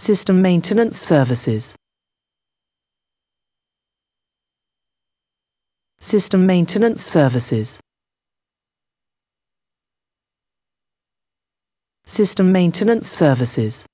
System Maintenance Services System Maintenance Services System Maintenance Services